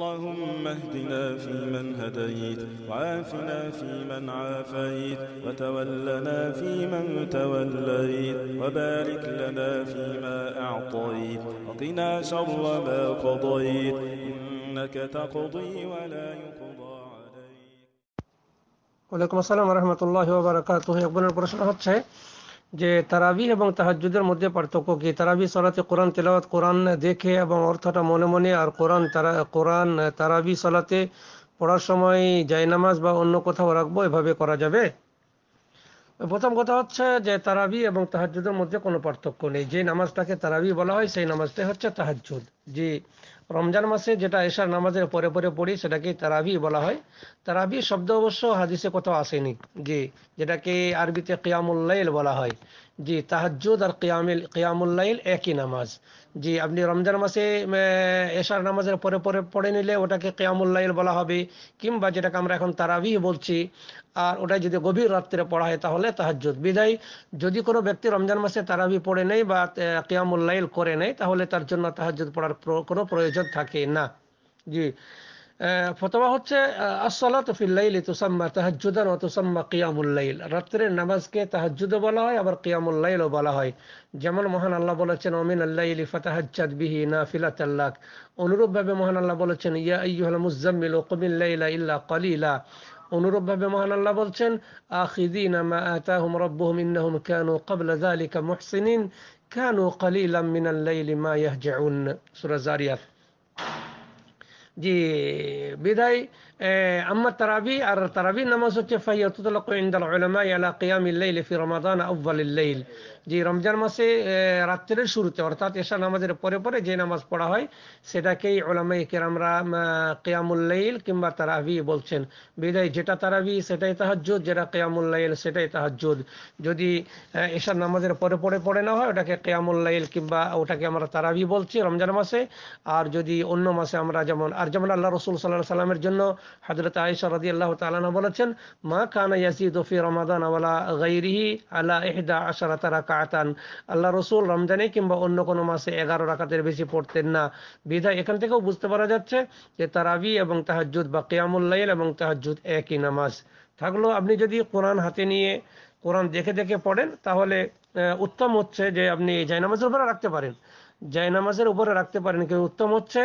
اللهم اهدنا فيمن هديت وعافنا فيمن عافيت وتولنا فيمن توليت وبارك لنا فيما أعطيت وقنا شر ما قضيت إنك تقضي ولا يقضى عليك وعليكم السلام ورحمة الله وبركاته يقبل البرشن هاتشه যে তারাবি এবং তাহাজুদের মধ্যে পার্থক্য কি তারাবি সলাতে কোরআন তেলাওয়াত কোরআন দেখে এবং অর্থটা মনে মনে আর কোরআন তারা কোরআন তারাবি সলাতে পড়ার সময় জায়নামাজ বা অন্য কোথাও রাখবো এভাবে করা যাবে প্রথম কথা হচ্ছে যে তারাবি এবং তাহাজুদের মধ্যে কোনো পার্থক্য নেই যে নামাজটাকে তারাবি বলা হয় সেই নামাজটাই হচ্ছে তাহাজুদ জি রমজান মাসে যেটা এশার নামাজের পরে পরে পড়ি সেটাকে তারাবি বলা হয় তারাবি শব্দ অবশ্য হাদিসে কোথাও আসেনি জি যেটাকে আরবিতে কিয়ামুল্লাইল বলা হয় জি তাহাজুদ আর কিয়ামিল কিয়ামুল্লাইল একই নামাজ জি আপনি রমজান মাসে এশার নামাজের পরে পরে পড়ে নিলে ওটাকে কিয়ামুল্লাইল বলা হবে কিংবা যেটাকে আমরা এখন তারাবি বলছি আর ওটা যদি গভীর রাত্রে পড়া হয় তাহলে তাহাজুদ বিদায় যদি কোনো ব্যক্তি রমজান মাসে তারাবি পড়ে নেই বা কিয়ামুল্লাইল করে নেই তাহলে তার জন্য তাহাজুদ পড়ার কোনো প্রয়োজন প্রয়োজন থাকে না জি ফতোয়া হচ্ছে আসলাত ফিল্লাইল তুসাম্মা তাহাজুদান ও তুসাম্মা কিয়ামুল্লাইল রাত্রের নামাজকে তাহাজুদও বলা হয় আবার কিয়ামুল্লাইলও বলা হয় যেমন মহান আল্লাহ বলেছেন অমিন আল্লাইলি ফাতাহাজ্জাদ বিহি না ফিলাত আল্লাহ অনুরূপভাবে মহান আল্লাহ বলেছেন ইয়া আইয়ুহাল মুজাম্মিল ওকমিল্লাইলা ইল্লা কলিলা অনুরূপভাবে মহান আল্লাহ বলছেন আখিদিনা মা আতাহুম রব্বুহুম ইন্নাহুম কানু ক্বাবলা যালিকা মুহসিনিন কানু কালিলাম মিনাল লাইলি মা ইয়াহজাউন সূরা জারিয়াত যে বিদায় Eh, أما التراويح التراويح নামাজ হচ্ছে ফাইয়াতুতলাক ইনদাল উলামা আলা কিয়ামিল লাইল ফি রমাদান আউয়ালিল লাইল যে রমজান মাসে রাত্রের শুরুতে অর্থাৎ এশা নামাজের পরে পরে যে নামাজ পড়া হয় সেটাকেই উলামায়ে কেরামরা কিয়ামুল কিংবা তারাবি বলছেন বিদায় যেটা তারাবি সেটাই তাহাজ্জুদ যেটা কিয়ামুল সেটাই তাহাজ্জুদ যদি এশার নামাজের পরে পরে পড়ে না হয় ওটাকে কিয়ামুল কিংবা ওটাকে আমরা তারাবি বলছি রমজান মাসে আর যদি অন্য মাসে আমরা যেমন আর যেমন আল্লাহ রসুল সাল্লাহ সাল্লামের জন্য হজরত আয়েশা রাজি আল্লাহ তালানা বলেছেন মা কানা ইয়াসিদ ওফি রমাদান আওয়ালা গৈরিহি আল্লাহ এহদা ইহদা তারা কাতান আল্লাহ রসুল রমজানে কিংবা অন্য কোনো মাসে এগারো রাকাতের বেশি পড়তেন না বিধা এখান থেকেও বুঝতে পারা যাচ্ছে যে তারাবি এবং তাহাজুদ বা কেয়ামুল্লাইল এবং তাহাজুদ একই নামাজ থাকলো আপনি যদি কোরআন হাতে নিয়ে কোরআন দেখে দেখে পড়েন তাহলে উত্তম হচ্ছে যে আপনি জায়নামাজের উপরে রাখতে পারেন জায়নামাজের উপরে রাখতে পারেন কিন্তু উত্তম হচ্ছে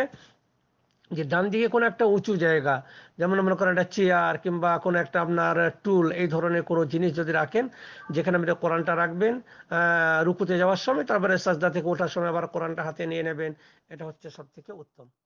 যে ডান দিকে কোনো একটা উঁচু জায়গা যেমন মনে করেন একটা চেয়ার কিংবা কোনো একটা আপনার টুল এই ধরনের কোনো জিনিস যদি রাখেন যেখানে আপনি কোরআনটা রাখবেন রুকুতে যাওয়ার সময় তারপরে সাজদা থেকে ওঠার সময় আবার কোরআনটা হাতে নিয়ে নেবেন এটা হচ্ছে সব থেকে উত্তম